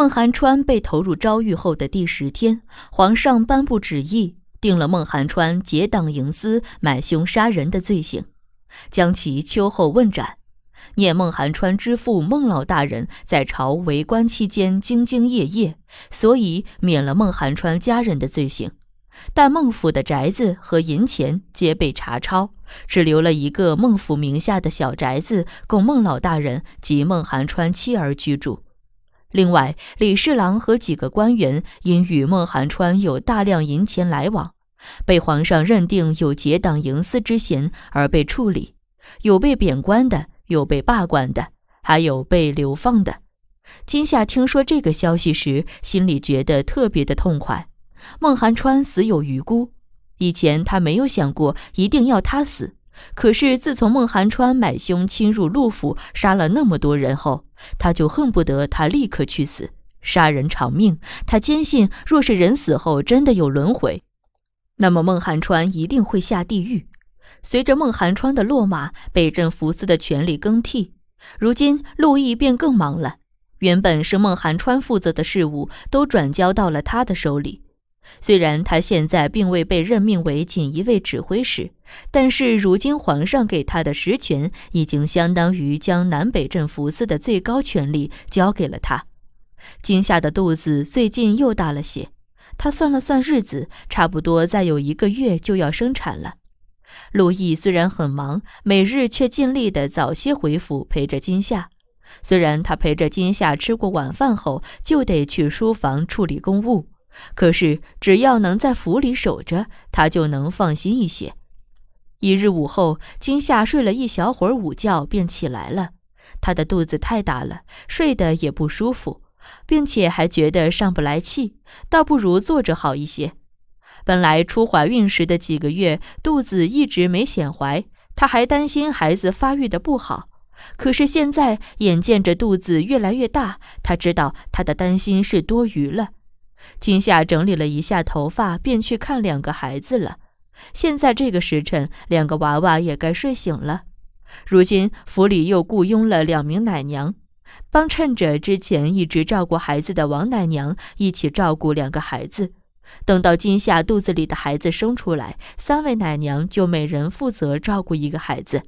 孟寒川被投入诏狱后的第十天，皇上颁布旨意，定了孟寒川结党营私、买凶杀人的罪行，将其秋后问斩。念孟寒川之父孟老大人在朝为官期间兢兢业业，所以免了孟寒川家人的罪行，但孟府的宅子和银钱皆被查抄，只留了一个孟府名下的小宅子供孟老大人及孟寒川妻儿居住。另外，李侍郎和几个官员因与孟寒川有大量银钱来往，被皇上认定有结党营私之嫌而被处理，有被贬官的，有被罢官的，还有被流放的。今夏听说这个消息时，心里觉得特别的痛快。孟寒川死有余辜，以前他没有想过一定要他死。可是自从孟寒川买凶侵入陆府，杀了那么多人后，他就恨不得他立刻去死，杀人偿命。他坚信，若是人死后真的有轮回，那么孟寒川一定会下地狱。随着孟寒川的落马，北镇抚司的权力更替，如今陆毅便更忙了。原本是孟寒川负责的事务，都转交到了他的手里。虽然他现在并未被任命为锦衣卫指挥使，但是如今皇上给他的实权，已经相当于将南北镇抚司的最高权力交给了他。今夏的肚子最近又大了些，他算了算日子，差不多再有一个月就要生产了。陆毅虽然很忙，每日却尽力的早些回府陪着今夏。虽然他陪着金夏吃过晚饭后，就得去书房处理公务。可是，只要能在府里守着，她就能放心一些。一日午后，金夏睡了一小会儿午觉，便起来了。她的肚子太大了，睡得也不舒服，并且还觉得上不来气，倒不如坐着好一些。本来初怀孕时的几个月，肚子一直没显怀，她还担心孩子发育的不好。可是现在眼见着肚子越来越大，她知道她的担心是多余了。今夏整理了一下头发，便去看两个孩子了。现在这个时辰，两个娃娃也该睡醒了。如今府里又雇佣了两名奶娘，帮衬着之前一直照顾孩子的王奶娘一起照顾两个孩子。等到今夏肚子里的孩子生出来，三位奶娘就每人负责照顾一个孩子。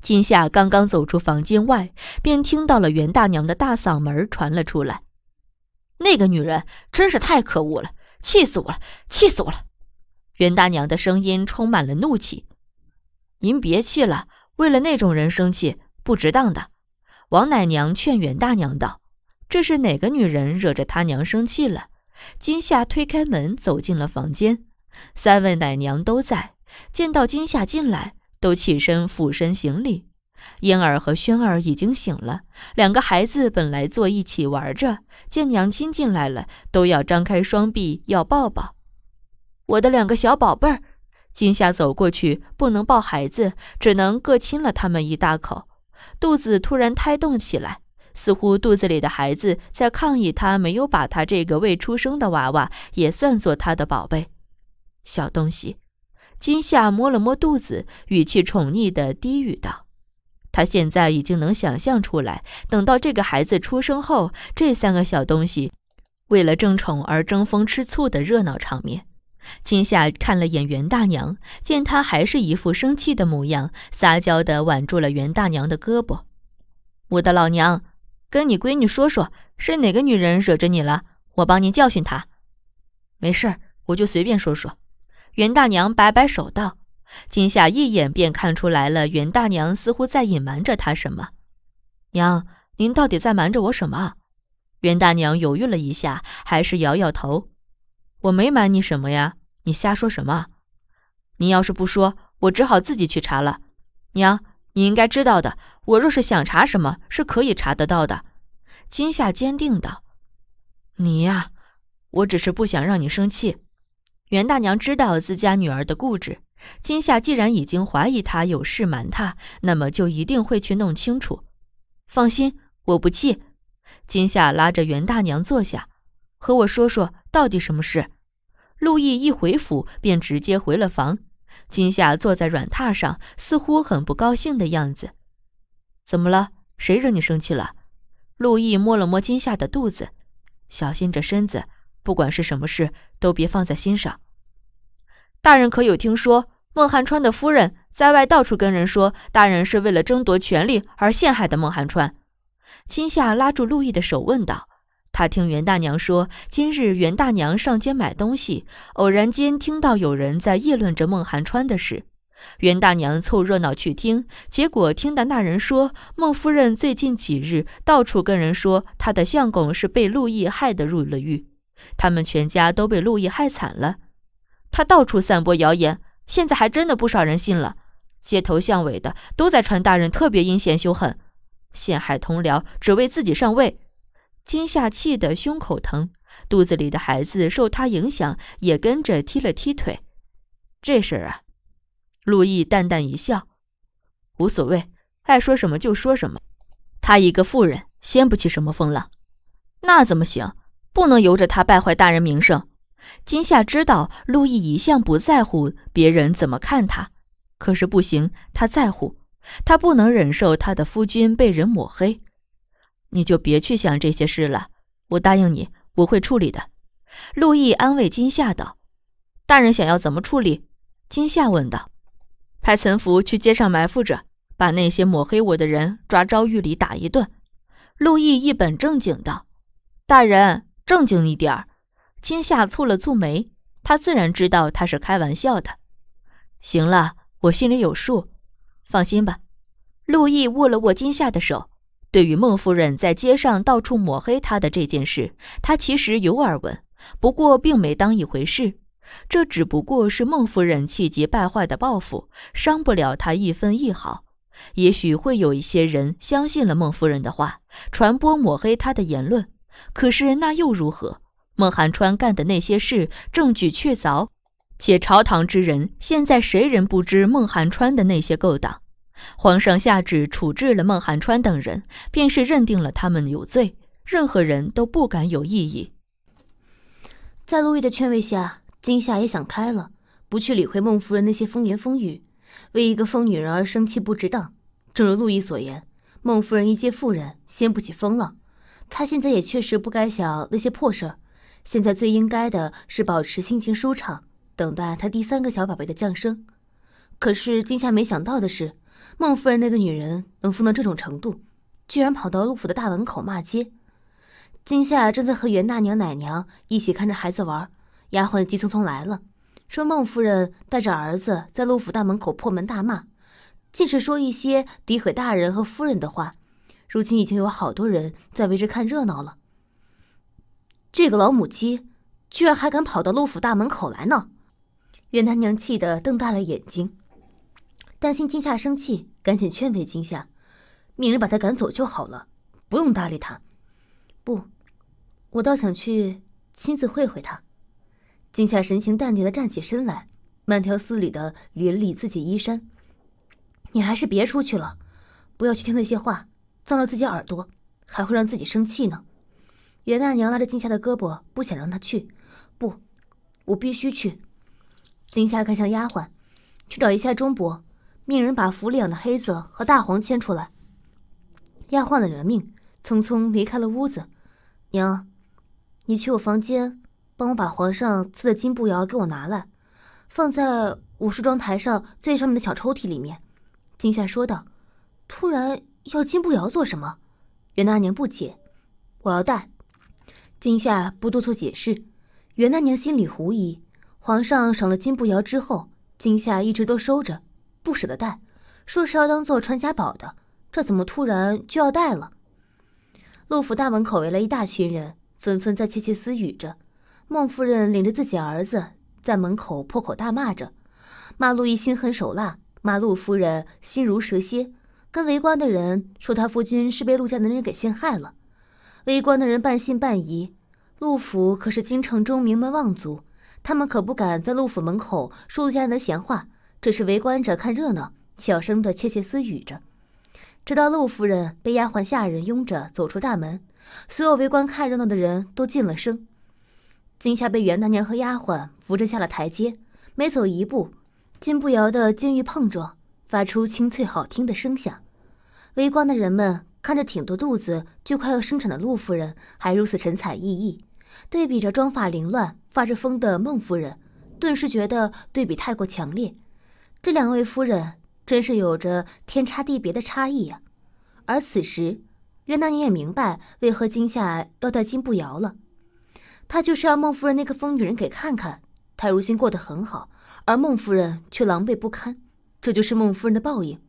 今夏刚刚走出房间外，便听到了袁大娘的大嗓门传了出来。那个女人真是太可恶了，气死我了，气死我了！袁大娘的声音充满了怒气。您别气了，为了那种人生气不值当的。王奶娘劝袁大娘道：“这是哪个女人惹着他娘生气了？”金夏推开门走进了房间，三位奶娘都在，见到金夏进来，都起身俯身行礼。嫣儿和轩儿已经醒了，两个孩子本来坐一起玩着，见娘亲进来了，都要张开双臂要抱抱。我的两个小宝贝儿，今夏走过去，不能抱孩子，只能各亲了他们一大口。肚子突然胎动起来，似乎肚子里的孩子在抗议，他没有把他这个未出生的娃娃也算作他的宝贝。小东西，今夏摸了摸肚子，语气宠溺的低语道。他现在已经能想象出来，等到这个孩子出生后，这三个小东西为了争宠而争风吃醋的热闹场面。金夏看了眼袁大娘，见她还是一副生气的模样，撒娇地挽住了袁大娘的胳膊：“我的老娘，跟你闺女说说，是哪个女人惹着你了？我帮您教训她。”“没事，我就随便说说。”袁大娘摆摆手道。金夏一眼便看出来了，袁大娘似乎在隐瞒着她什么。娘，您到底在瞒着我什么？袁大娘犹豫了一下，还是摇摇头：“我没瞒你什么呀，你瞎说什么？你要是不说，我只好自己去查了。”娘，你应该知道的，我若是想查什么，是可以查得到的。”金夏坚定道：“你呀，我只是不想让你生气。”袁大娘知道自家女儿的固执。今夏既然已经怀疑他有事瞒他，那么就一定会去弄清楚。放心，我不气。金夏拉着袁大娘坐下，和我说说到底什么事。陆毅一回府便直接回了房。金夏坐在软榻上，似乎很不高兴的样子。怎么了？谁惹你生气了？陆毅摸了摸金夏的肚子，小心着身子。不管是什么事，都别放在心上。大人可有听说孟寒川的夫人在外到处跟人说，大人是为了争夺权力而陷害的孟寒川？青夏拉住陆毅的手问道。他听袁大娘说，今日袁大娘上街买东西，偶然间听到有人在议论着孟寒川的事。袁大娘凑热闹去听，结果听到那人说，孟夫人最近几日到处跟人说，她的相公是被陆毅害的入了狱，他们全家都被陆毅害惨了。他到处散播谣言，现在还真的不少人信了，街头巷尾的都在传，大人特别阴险凶狠，陷害同僚，只为自己上位。金夏气得胸口疼，肚子里的孩子受他影响，也跟着踢了踢腿。这事儿啊，陆毅淡淡一笑，无所谓，爱说什么就说什么。他一个妇人，掀不起什么风浪。那怎么行？不能由着他败坏大人名声。金夏知道，路易一向不在乎别人怎么看他，可是不行，他在乎，他不能忍受他的夫君被人抹黑。你就别去想这些事了，我答应你，我会处理的。路易安慰金夏道：“大人想要怎么处理？”金夏问道。“派岑福去街上埋伏着，把那些抹黑我的人抓招狱里打一顿。”路易一本正经道：“大人，正经一点儿。”金夏蹙了蹙眉，他自然知道他是开玩笑的。行了，我心里有数，放心吧。陆毅握了握金夏的手。对于孟夫人在街上到处抹黑他的这件事，他其实有耳闻，不过并没当一回事。这只不过是孟夫人气急败坏的报复，伤不了他一分一毫。也许会有一些人相信了孟夫人的话，传播抹黑他的言论，可是那又如何？孟寒川干的那些事，证据确凿，且朝堂之人现在谁人不知孟寒川的那些勾当？皇上下旨处置了孟寒川等人，便是认定了他们有罪，任何人都不敢有异议。在陆毅的劝慰下，今夏也想开了，不去理会孟夫人那些风言风语，为一个疯女人而生气不值当。正如陆毅所言，孟夫人一介妇人，掀不起风浪。她现在也确实不该想那些破事儿。现在最应该的是保持心情舒畅，等待他第三个小宝贝的降生。可是今夏没想到的是，孟夫人那个女人能疯到这种程度，居然跑到陆府的大门口骂街。今夏正在和袁大娘、奶娘一起看着孩子玩，丫鬟急匆匆来了，说孟夫人带着儿子在陆府大门口破门大骂，竟是说一些诋毁大人和夫人的话。如今已经有好多人在围着看热闹了。这个老母鸡，居然还敢跑到陆府大门口来呢！袁大娘气得瞪大了眼睛，担心金夏生气，赶紧劝慰金夏，命人把她赶走就好了，不用搭理她。不，我倒想去亲自会会她。金夏神情淡定地站起身来，慢条斯理地理了理自己衣衫。你还是别出去了，不要去听那些话，脏了自己耳朵，还会让自己生气呢。袁大娘拉着金夏的胳膊，不想让她去。不，我必须去。金夏看向丫鬟，去找一下钟伯，命人把府里养的黑子和大黄牵出来。丫鬟领了命，匆匆离开了屋子。娘，你去我房间，帮我把皇上赐的金步摇给我拿来，放在我梳妆台上最上面的小抽屉里面。金夏说道。突然要金步摇做什么？袁大娘不解。我要带。今夏不多做解释，袁大娘心里狐疑。皇上赏了金步摇之后，今夏一直都收着，不舍得戴，说是要当做传家宝的。这怎么突然就要戴了？陆府大门口围了一大群人，纷纷在窃窃私语着。孟夫人领着自己儿子在门口破口大骂着，骂陆毅心狠手辣，骂陆夫人心如蛇蝎，跟围观的人说她夫君是被陆家男人给陷害了。围观的人半信半疑，陆府可是京城中名门望族，他们可不敢在陆府门口说陆家人的闲话。只是围观者看热闹，小声的窃窃私语着。直到陆夫人被丫鬟下人拥着走出大门，所有围观看热闹的人都静了声。金夏被袁大娘和丫鬟扶着下了台阶，每走一步，金步摇的金玉碰撞发出清脆好听的声响，围观的人们。看着挺多肚子就快要生产的陆夫人还如此神采奕奕，对比着妆发凌乱发着疯的孟夫人，顿时觉得对比太过强烈。这两位夫人真是有着天差地别的差异呀。而此时，袁大你也明白为何今夏要带金步摇了，她就是要孟夫人那个疯女人给看看，她如今过得很好，而孟夫人却狼狈不堪，这就是孟夫人的报应。